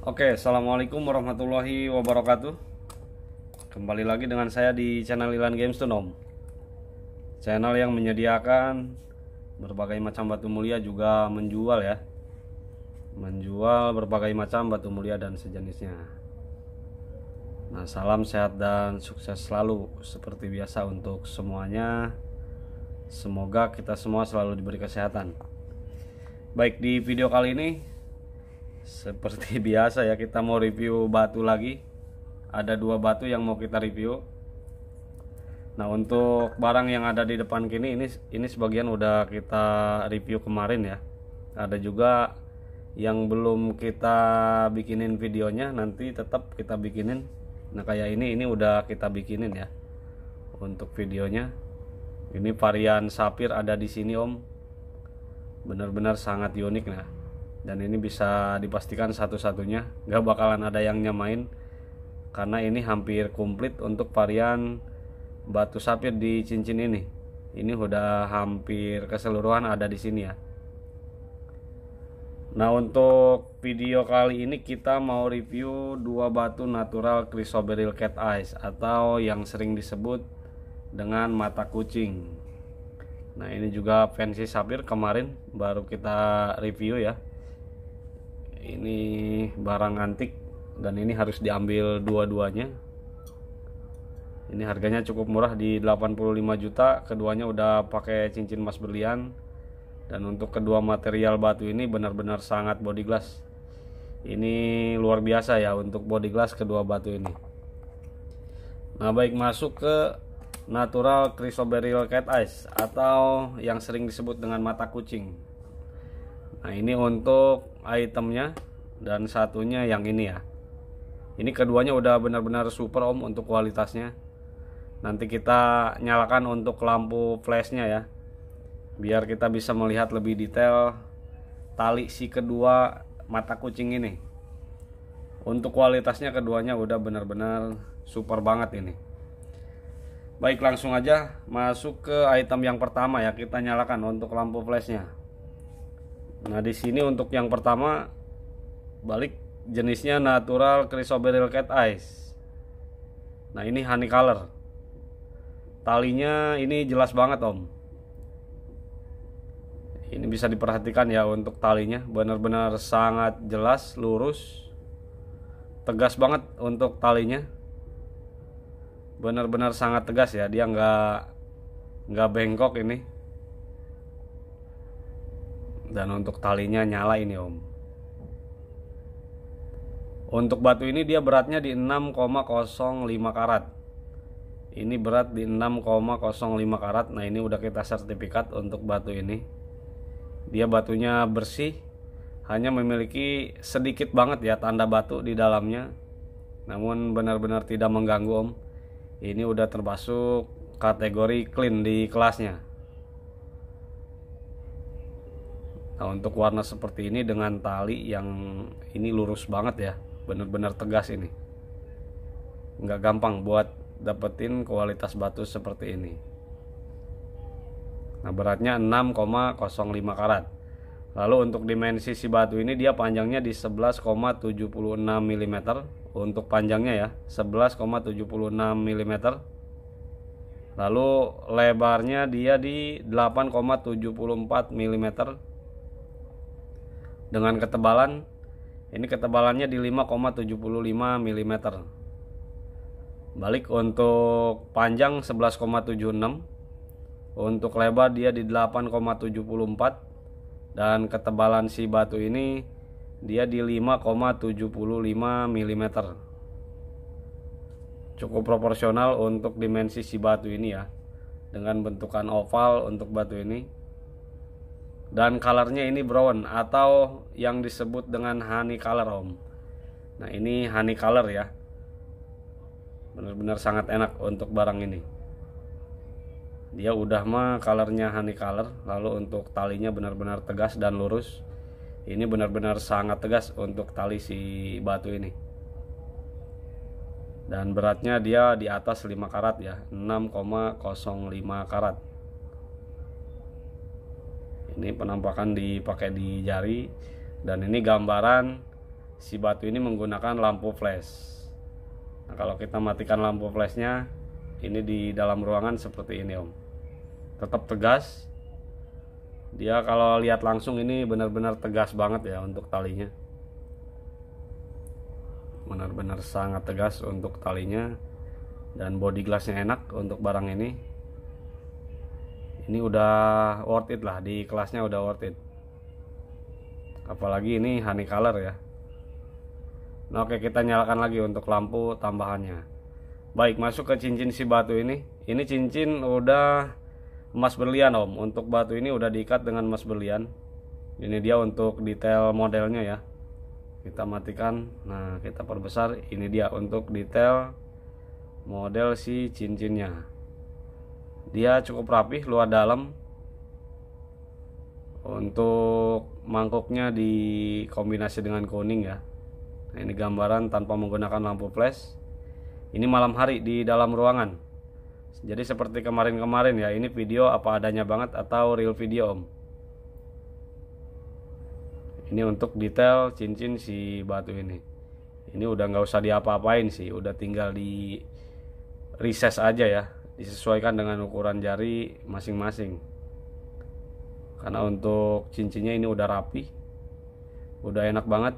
Oke, Assalamualaikum warahmatullahi wabarakatuh Kembali lagi dengan saya di channel Ilan Games Tuh Om Channel yang menyediakan berbagai macam batu mulia juga menjual ya Menjual berbagai macam batu mulia dan sejenisnya Nah, salam sehat dan sukses selalu Seperti biasa untuk semuanya Semoga kita semua selalu diberi kesehatan Baik, di video kali ini seperti biasa ya kita mau review batu lagi ada dua batu yang mau kita review nah untuk barang yang ada di depan kini ini ini sebagian udah kita review kemarin ya ada juga yang belum kita bikinin videonya nanti tetap kita bikinin nah kayak ini ini udah kita bikinin ya untuk videonya ini varian sapir ada di sini om benar-benar sangat unik nah dan ini bisa dipastikan satu-satunya nggak bakalan ada yang nyamain karena ini hampir komplit untuk varian batu sapir di cincin ini ini udah hampir keseluruhan ada di sini ya Nah untuk video kali ini kita mau review dua batu natural chrysoberyl cat eyes atau yang sering disebut dengan mata kucing Nah ini juga fancy sapir kemarin baru kita review ya ini barang antik dan ini harus diambil dua-duanya ini harganya cukup murah di 85 juta keduanya udah pakai cincin emas berlian dan untuk kedua material batu ini benar-benar sangat body glass ini luar biasa ya untuk body glass kedua batu ini nah baik masuk ke natural chrysoberyl cat eyes atau yang sering disebut dengan mata kucing Nah ini untuk itemnya dan satunya yang ini ya ini keduanya udah benar-benar super om untuk kualitasnya nanti kita nyalakan untuk lampu flashnya ya biar kita bisa melihat lebih detail tali si kedua mata kucing ini untuk kualitasnya keduanya udah benar-benar super banget ini baik langsung aja masuk ke item yang pertama ya kita nyalakan untuk lampu flashnya Nah, di sini untuk yang pertama balik jenisnya natural chrysoberyl cat eyes. Nah, ini honey color. Talinya ini jelas banget, Om. Ini bisa diperhatikan ya untuk talinya, benar-benar sangat jelas, lurus. Tegas banget untuk talinya. Benar-benar sangat tegas ya, dia nggak nggak bengkok ini dan untuk talinya nyala ini om untuk batu ini dia beratnya di 6,05 karat ini berat di 6,05 karat nah ini udah kita sertifikat untuk batu ini dia batunya bersih hanya memiliki sedikit banget ya tanda batu di dalamnya namun benar-benar tidak mengganggu om ini udah termasuk kategori clean di kelasnya Nah untuk warna seperti ini dengan tali yang ini lurus banget ya Bener-bener tegas ini Nggak gampang buat dapetin kualitas batu seperti ini Nah beratnya 6,05 karat Lalu untuk dimensi si batu ini dia panjangnya di 11,76 mm Untuk panjangnya ya 11,76 mm Lalu lebarnya dia di 8,74 mm dengan ketebalan ini ketebalannya di 5,75 mm balik untuk panjang 11,76 untuk lebar dia di 8,74 dan ketebalan si batu ini dia di 5,75 mm cukup proporsional untuk dimensi si batu ini ya dengan bentukan oval untuk batu ini dan colornya ini brown atau yang disebut dengan honey color om nah ini honey color ya benar-benar sangat enak untuk barang ini dia udah mah colornya honey color lalu untuk talinya benar-benar tegas dan lurus ini benar-benar sangat tegas untuk tali si batu ini dan beratnya dia di atas 5 karat ya 6,05 karat ini penampakan dipakai di jari dan ini gambaran si batu ini menggunakan lampu flash nah, kalau kita matikan lampu flashnya ini di dalam ruangan seperti ini om tetap tegas dia kalau lihat langsung ini benar-benar tegas banget ya untuk talinya benar-benar sangat tegas untuk talinya dan body glassnya enak untuk barang ini ini udah worth it lah di kelasnya udah worth it apalagi ini honey color ya nah, oke kita nyalakan lagi untuk lampu tambahannya baik masuk ke cincin si batu ini ini cincin udah emas berlian om untuk batu ini udah diikat dengan emas berlian ini dia untuk detail modelnya ya kita matikan nah kita perbesar ini dia untuk detail model si cincinnya dia cukup rapih luar dalam untuk mangkoknya dikombinasi dengan kuning ya nah, ini gambaran tanpa menggunakan lampu flash ini malam hari di dalam ruangan jadi seperti kemarin-kemarin ya ini video apa adanya banget atau real video om ini untuk detail cincin si batu ini ini udah nggak usah diapa-apain sih udah tinggal di recess aja ya disesuaikan dengan ukuran jari masing-masing karena untuk cincinnya ini udah rapi udah enak banget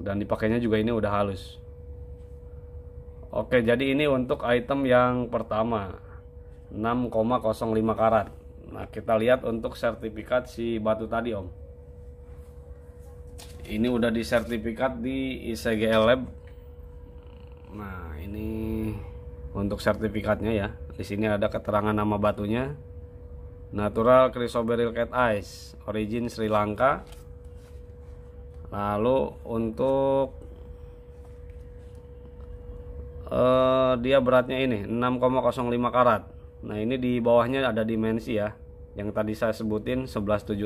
dan dipakainya juga ini udah halus Oke jadi ini untuk item yang pertama 6,05 karat Nah kita lihat untuk sertifikat si batu tadi om Ini udah disertifikat di ICGL Lab Nah ini untuk sertifikatnya ya di sini ada keterangan nama batunya natural chrysoberyl cat ice origin Sri Lanka lalu untuk uh, dia beratnya ini 6,05 karat nah ini di bawahnya ada dimensi ya yang tadi saya sebutin 1176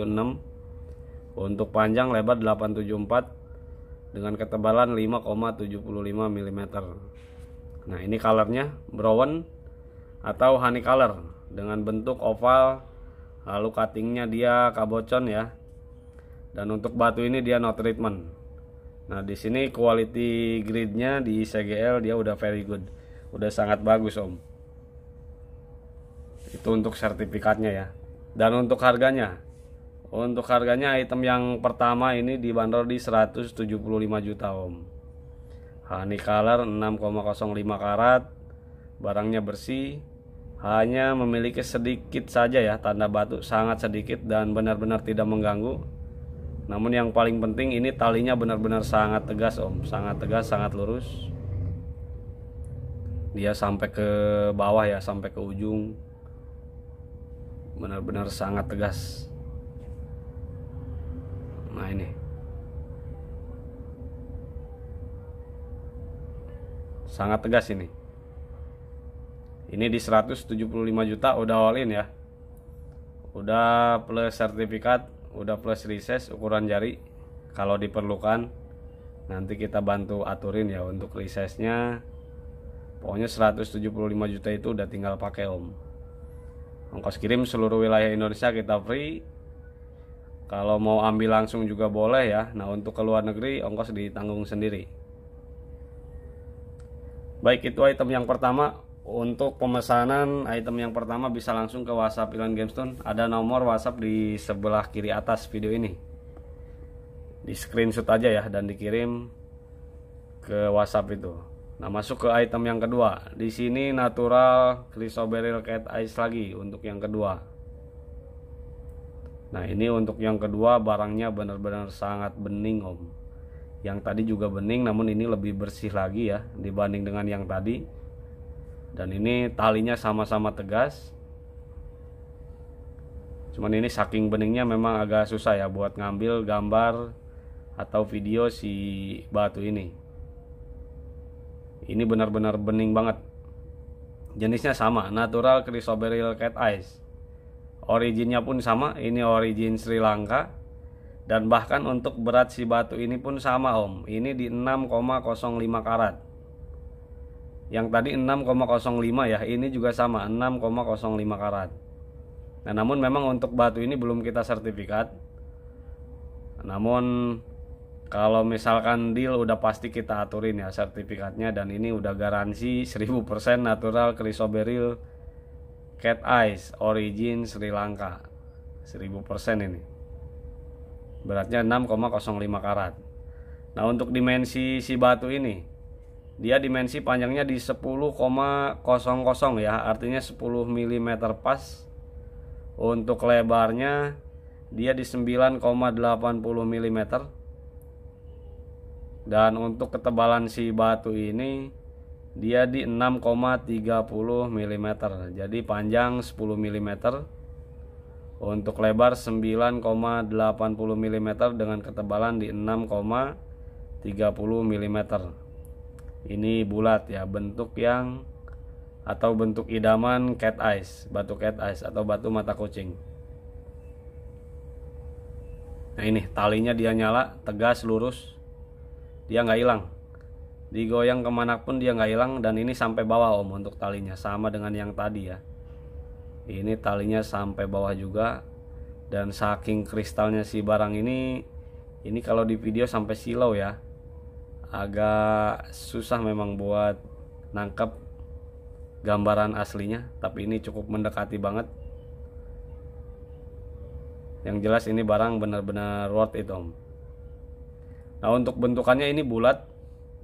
untuk panjang lebar 874 dengan ketebalan 5,75 mm Nah ini colornya brown atau honey color dengan bentuk oval lalu cuttingnya dia kabocon ya dan untuk batu ini dia no treatment nah di sini quality gridnya di CGL dia udah very good udah sangat bagus om itu untuk sertifikatnya ya dan untuk harganya untuk harganya item yang pertama ini dibanderol di 175 juta om Honey color 6,05 karat Barangnya bersih Hanya memiliki sedikit saja ya Tanda batu sangat sedikit dan benar-benar tidak mengganggu Namun yang paling penting ini talinya benar-benar sangat tegas om Sangat tegas, sangat lurus Dia sampai ke bawah ya, sampai ke ujung Benar-benar sangat tegas Nah ini sangat tegas ini ini di 175 juta udah all in ya udah plus sertifikat udah plus reses ukuran jari kalau diperlukan nanti kita bantu aturin ya untuk resesnya pokoknya 175 juta itu udah tinggal pakai om ongkos kirim seluruh wilayah Indonesia kita free kalau mau ambil langsung juga boleh ya nah untuk ke luar negeri ongkos ditanggung sendiri Baik itu item yang pertama untuk pemesanan item yang pertama bisa langsung ke WhatsApp Ilan Gamestone. Ada nomor WhatsApp di sebelah kiri atas video ini. Di screenshot aja ya dan dikirim ke WhatsApp itu. Nah, masuk ke item yang kedua. Di sini natural chrysoberyl cat ice lagi untuk yang kedua. Nah, ini untuk yang kedua barangnya benar-benar sangat bening, Om yang tadi juga bening namun ini lebih bersih lagi ya dibanding dengan yang tadi dan ini talinya sama-sama tegas cuman ini saking beningnya memang agak susah ya buat ngambil gambar atau video si batu ini ini benar-benar bening banget jenisnya sama natural chrysoberyl cat eyes originnya pun sama ini origin Sri Lanka dan bahkan untuk berat si batu ini pun sama om ini di 6,05 karat yang tadi 6,05 ya ini juga sama 6,05 karat nah namun memang untuk batu ini belum kita sertifikat namun kalau misalkan deal udah pasti kita aturin ya sertifikatnya dan ini udah garansi 1000% natural chrysoberyl cat eyes origin Sri Lanka 1000% ini beratnya 6,05 karat nah untuk dimensi si batu ini dia dimensi panjangnya di 10,00 ya artinya 10 mm pas untuk lebarnya dia di 9,80 mm dan untuk ketebalan si batu ini dia di 6,30 mm jadi panjang 10 mm untuk lebar 9,80 mm dengan ketebalan di 6,30 mm ini bulat ya bentuk yang atau bentuk idaman cat eyes batu cat eyes atau batu mata kucing nah ini talinya dia nyala tegas lurus dia nggak hilang digoyang kemana pun dia nggak hilang dan ini sampai bawah om untuk talinya sama dengan yang tadi ya ini talinya sampai bawah juga dan saking kristalnya si barang ini ini kalau di video sampai silau ya agak susah memang buat nangkep gambaran aslinya tapi ini cukup mendekati banget yang jelas ini barang benar-benar worth it om nah untuk bentukannya ini bulat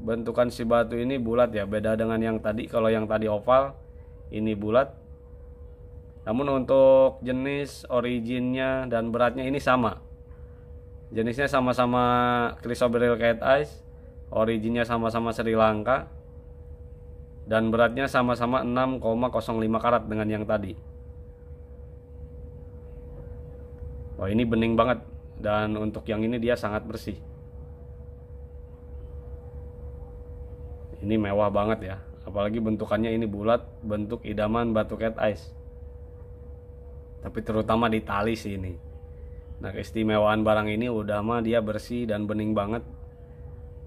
bentukan si batu ini bulat ya beda dengan yang tadi kalau yang tadi oval ini bulat namun untuk jenis originnya dan beratnya ini sama. Jenisnya sama-sama Crisoberyl Cat Ice, originnya sama-sama Sri Lanka, dan beratnya sama-sama 6,05 karat dengan yang tadi. Wah oh, ini bening banget dan untuk yang ini dia sangat bersih. Ini mewah banget ya, apalagi bentukannya ini bulat, bentuk idaman batu cat ice tapi terutama di tali sih ini nah keistimewaan barang ini udah mah dia bersih dan bening banget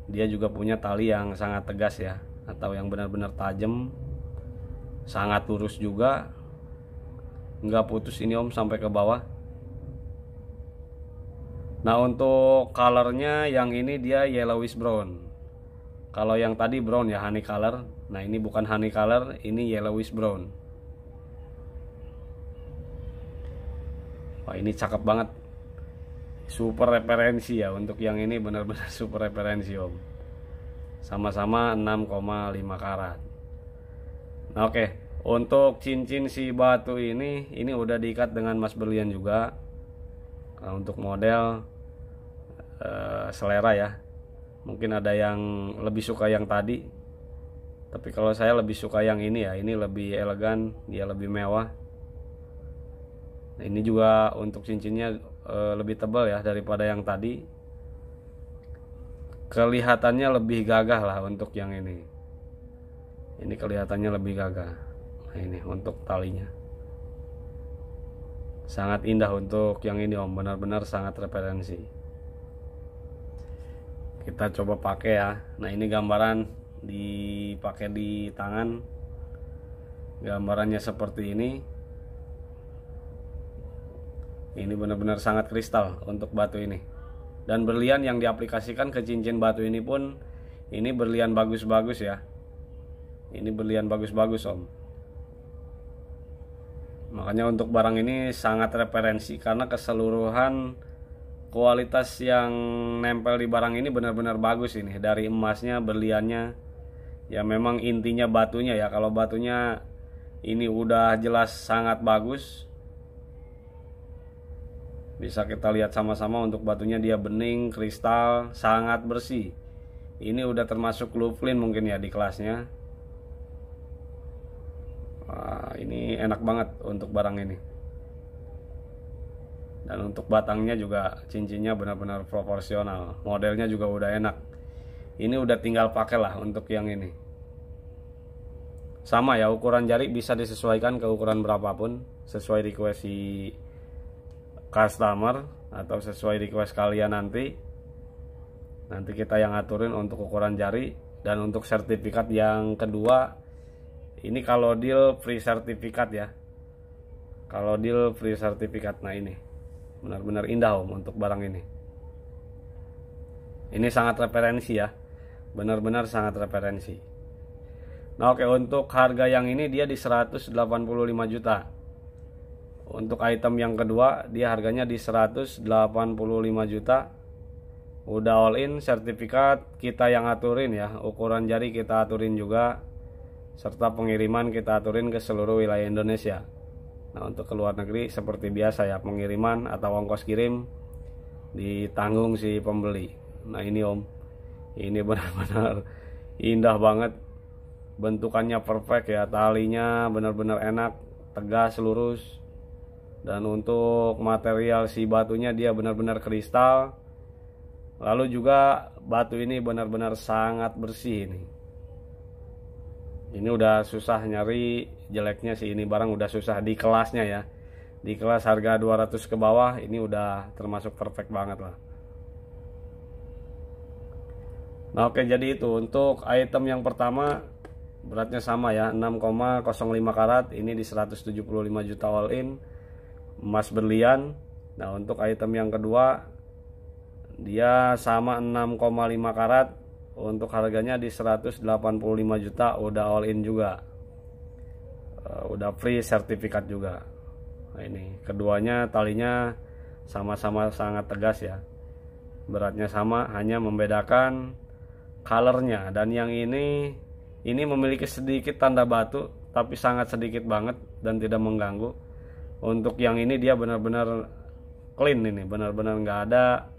dia juga punya tali yang sangat tegas ya atau yang benar-benar tajam sangat lurus juga nggak putus ini om sampai ke bawah nah untuk colornya yang ini dia yellowish brown kalau yang tadi brown ya honey color nah ini bukan honey color ini yellowish brown wah ini cakep banget super referensi ya untuk yang ini benar-benar super referensi om sama-sama 6,5 karat nah oke okay. untuk cincin si batu ini ini udah diikat dengan mas berlian juga nah, untuk model uh, selera ya mungkin ada yang lebih suka yang tadi tapi kalau saya lebih suka yang ini ya ini lebih elegan dia lebih mewah nah, ini juga untuk cincinnya e, lebih tebal ya daripada yang tadi kelihatannya lebih gagah lah untuk yang ini ini kelihatannya lebih gagah nah ini untuk talinya sangat indah untuk yang ini om benar-benar sangat referensi kita coba pakai ya nah ini gambaran dipakai di tangan gambarannya seperti ini ini benar-benar sangat kristal untuk batu ini dan berlian yang diaplikasikan ke cincin batu ini pun ini berlian bagus-bagus ya ini berlian bagus-bagus om makanya untuk barang ini sangat referensi karena keseluruhan kualitas yang nempel di barang ini benar-benar bagus ini dari emasnya berliannya ya memang intinya batunya ya kalau batunya ini udah jelas sangat bagus bisa kita lihat sama-sama untuk batunya dia bening, kristal, sangat bersih. Ini udah termasuk luflin mungkin ya di kelasnya. Wah, ini enak banget untuk barang ini. Dan untuk batangnya juga cincinnya benar-benar proporsional. Modelnya juga udah enak. Ini udah tinggal pakai lah untuk yang ini. Sama ya ukuran jari bisa disesuaikan ke ukuran berapapun sesuai request si customer atau sesuai request kalian nanti nanti kita yang aturin untuk ukuran jari dan untuk sertifikat yang kedua ini kalau deal free sertifikat ya kalau deal free sertifikat nah ini benar-benar indah om untuk barang ini ini sangat referensi ya benar-benar sangat referensi nah oke untuk harga yang ini dia di 185 juta untuk item yang kedua dia harganya di 185 juta udah all in sertifikat kita yang aturin ya ukuran jari kita aturin juga serta pengiriman kita aturin ke seluruh wilayah Indonesia nah untuk ke luar negeri seperti biasa ya pengiriman atau ongkos kirim ditanggung si pembeli nah ini om ini benar-benar indah banget bentukannya perfect ya talinya benar-benar enak tegas lurus dan untuk material si batunya dia benar-benar kristal lalu juga batu ini benar-benar sangat bersih ini ini udah susah nyari jeleknya sih ini barang udah susah di kelasnya ya di kelas harga 200 ke bawah ini udah termasuk perfect banget lah Nah oke jadi itu untuk item yang pertama beratnya sama ya 6,05 karat ini di 175 juta all in emas berlian nah untuk item yang kedua dia sama 6,5 karat untuk harganya di 185 juta udah all in juga uh, udah free sertifikat juga nah, ini keduanya talinya sama-sama sangat tegas ya beratnya sama hanya membedakan colornya dan yang ini ini memiliki sedikit tanda batu tapi sangat sedikit banget dan tidak mengganggu untuk yang ini dia benar-benar clean ini benar-benar nggak ada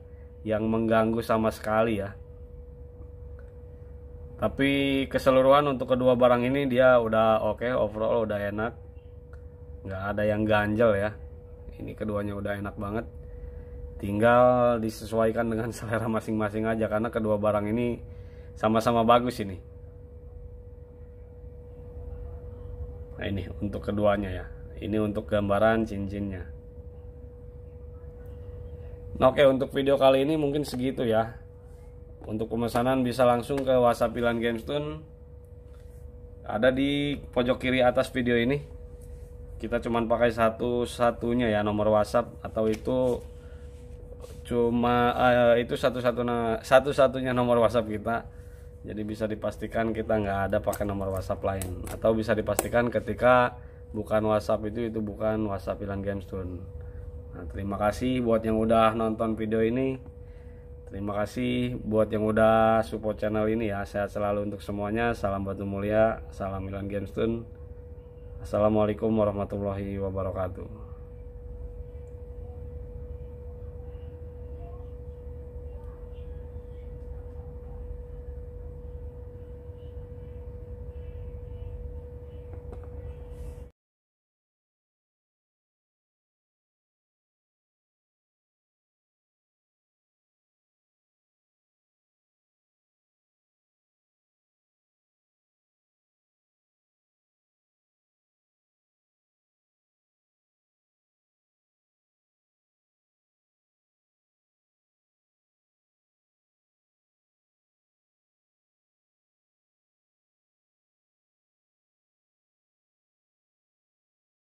yang mengganggu sama sekali ya tapi keseluruhan untuk kedua barang ini dia udah oke okay, overall udah enak nggak ada yang ganjel ya ini keduanya udah enak banget tinggal disesuaikan dengan selera masing-masing aja karena kedua barang ini sama-sama bagus ini nah ini untuk keduanya ya ini untuk gambaran cincinnya nah, oke untuk video kali ini mungkin segitu ya untuk pemesanan bisa langsung ke WhatsApp pilihan Gamestone ada di pojok kiri atas video ini kita cuman pakai satu-satunya ya nomor WhatsApp atau itu cuma uh, itu satu-satunya satu-satunya nomor WhatsApp kita jadi bisa dipastikan kita nggak ada pakai nomor WhatsApp lain atau bisa dipastikan ketika bukan WhatsApp itu itu bukan WhatsApp Ilan Gamestone nah, terima kasih buat yang udah nonton video ini terima kasih buat yang udah support channel ini ya sehat selalu untuk semuanya salam batu mulia salam Ilan Gamestone Assalamualaikum warahmatullahi wabarakatuh